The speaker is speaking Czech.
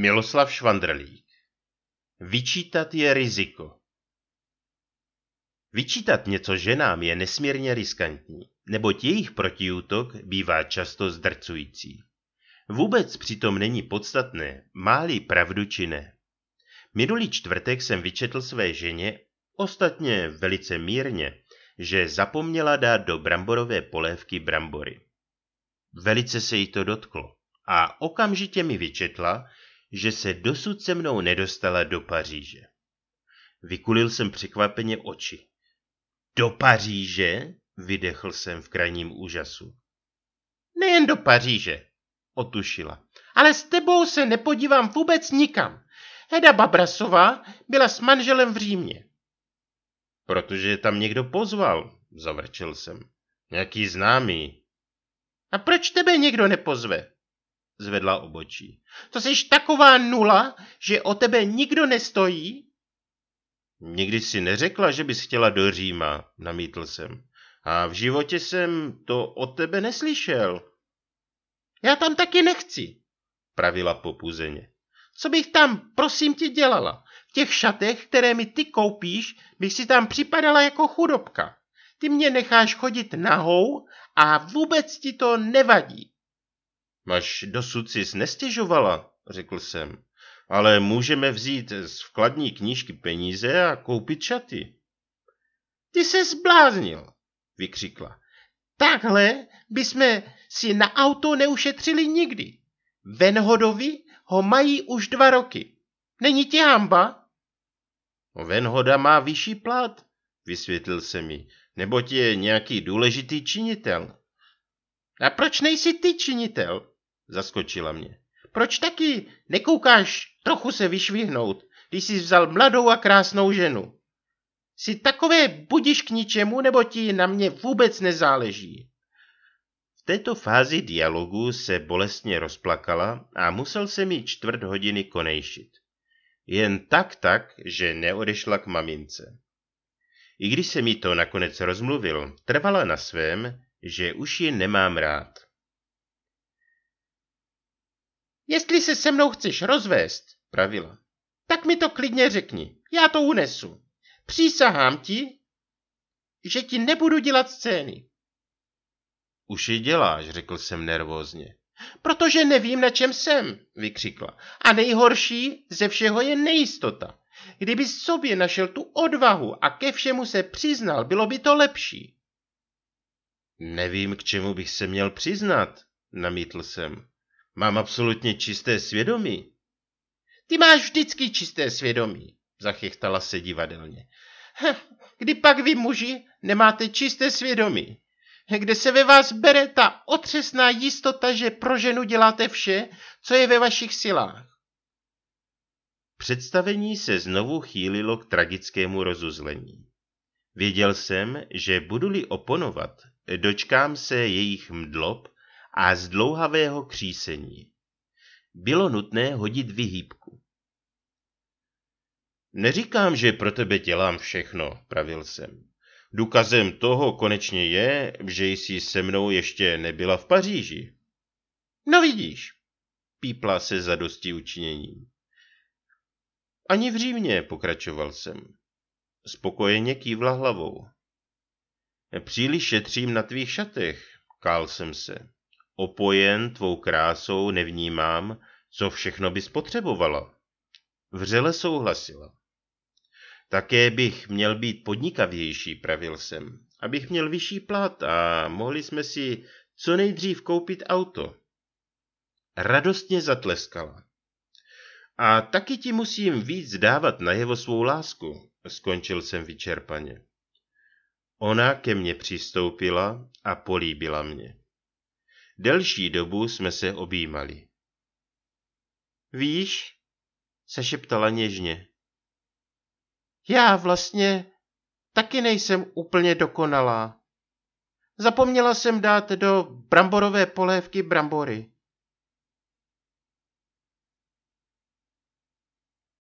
Miloslav Švandrlík Vyčítat je riziko Vyčítat něco ženám je nesmírně riskantní, neboť jejich protiútok bývá často zdrcující. Vůbec přitom není podstatné, máli pravdu či ne. Minulý čtvrtek jsem vyčetl své ženě, ostatně velice mírně, že zapomněla dát do bramborové polévky brambory. Velice se jí to dotklo a okamžitě mi vyčetla, že se dosud se mnou nedostala do Paříže. Vykulil jsem překvapeně oči. Do Paříže? Vydechl jsem v krajním úžasu. Nejen do Paříže, otušila. Ale s tebou se nepodívám vůbec nikam. Heda Babrasová byla s manželem v Římě. Protože tam někdo pozval, zavrčil jsem. Nějaký známý. A proč tebe někdo nepozve? zvedla obočí. To jsi taková nula, že o tebe nikdo nestojí? Nikdy si neřekla, že bys chtěla do Říma, namítl jsem. A v životě jsem to o tebe neslyšel. Já tam taky nechci, pravila popuzeně. Co bych tam, prosím tě, dělala? V těch šatech, které mi ty koupíš, bych si tam připadala jako chudobka. Ty mě necháš chodit nahou a vůbec ti to nevadí. Máš dosud si nestěžovala, řekl jsem, ale můžeme vzít z vkladní knížky peníze a koupit šaty. Ty se zbláznil, vykřikla. Takhle bysme si na auto neušetřili nikdy. Venhodovi ho mají už dva roky. Není ti hamba? No, Venhoda má vyšší plat, vysvětlil se mi, neboť je nějaký důležitý činitel. A proč nejsi ty činitel? Zaskočila mě. Proč taky? Nekoukáš trochu se vyšvihnout, když jsi vzal mladou a krásnou ženu. Jsi takové budíš k ničemu, nebo ti na mě vůbec nezáleží. V této fázi dialogu se bolestně rozplakala a musel se mi čtvrt hodiny konejšit. Jen tak tak, že neodešla k mamince. I když se mi to nakonec rozmluvil, trvala na svém, že už ji nemám rád. Jestli se se mnou chceš rozvést, pravila, tak mi to klidně řekni, já to unesu. Přísahám ti, že ti nebudu dělat scény. Už ji děláš, řekl jsem nervózně. Protože nevím, na čem jsem, vykřikla. A nejhorší ze všeho je nejistota. Kdyby sobě našel tu odvahu a ke všemu se přiznal, bylo by to lepší. Nevím, k čemu bych se měl přiznat, namítl jsem. Mám absolutně čisté svědomí. Ty máš vždycky čisté svědomí, zachychtala se divadelně. Kdy pak vy muži nemáte čisté svědomí? Kde se ve vás bere ta otřesná jistota, že pro ženu děláte vše, co je ve vašich silách? Představení se znovu chýlilo k tragickému rozuzlení. Věděl jsem, že budu-li oponovat, dočkám se jejich mdlob a zdlouhavého křísení. Bylo nutné hodit vyhýbku. Neříkám, že pro tebe dělám všechno, pravil jsem. Důkazem toho konečně je, že jsi se mnou ještě nebyla v Paříži. No vidíš, pípla se za dosti učiněním. Ani v Římě, pokračoval jsem. Spokojeně kývla hlavou. Příliš šetřím na tvých šatech, kál jsem se. Opojen tvou krásou nevnímám, co všechno by spotřebovala. Vřele souhlasila. Také bych měl být podnikavější, pravil jsem, abych měl vyšší plat a mohli jsme si co nejdřív koupit auto. Radostně zatleskala. A taky ti musím víc dávat na jeho svou lásku, skončil jsem vyčerpaně. Ona ke mně přistoupila a políbila mě. Delší dobu jsme se objímali. Víš, se šeptala něžně. Já vlastně taky nejsem úplně dokonalá. Zapomněla jsem dát do bramborové polévky brambory.